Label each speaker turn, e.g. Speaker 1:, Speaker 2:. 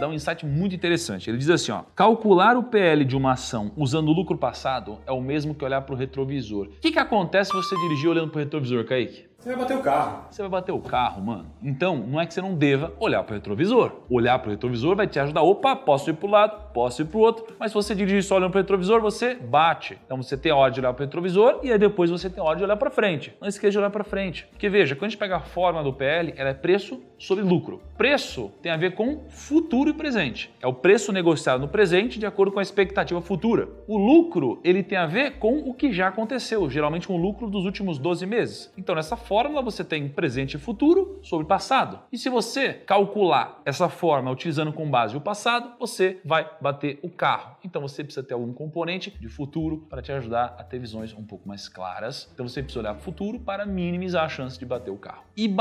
Speaker 1: dá um insight muito interessante. Ele diz assim, ó, calcular o PL de uma ação usando o lucro passado é o mesmo que olhar para o retrovisor. O que, que acontece se você dirigir olhando para o retrovisor, Kaique? Você vai bater o carro. Você vai bater o carro, mano. Então, não é que você não deva olhar para o retrovisor. Olhar para o retrovisor vai te ajudar. Opa, posso ir para o lado, posso ir para o outro. Mas se você dirigir só olhando para o retrovisor, você bate. Então, você tem a hora de olhar para o retrovisor e aí depois você tem a hora de olhar para frente. Não esqueça de olhar para frente. Porque veja, quando a gente pega a forma do PL, ela é preço sobre lucro. Preço tem a ver com futuro e presente. É o preço negociado no presente de acordo com a expectativa futura. O lucro, ele tem a ver com o que já aconteceu, geralmente com o lucro dos últimos 12 meses. Então, nessa forma, fórmula você tem presente e futuro sobre passado. E se você calcular essa forma utilizando com base o passado, você vai bater o carro. Então você precisa ter algum componente de futuro
Speaker 2: para te ajudar a ter visões um pouco mais claras. Então você precisa olhar para o futuro para minimizar a chance de bater o carro. E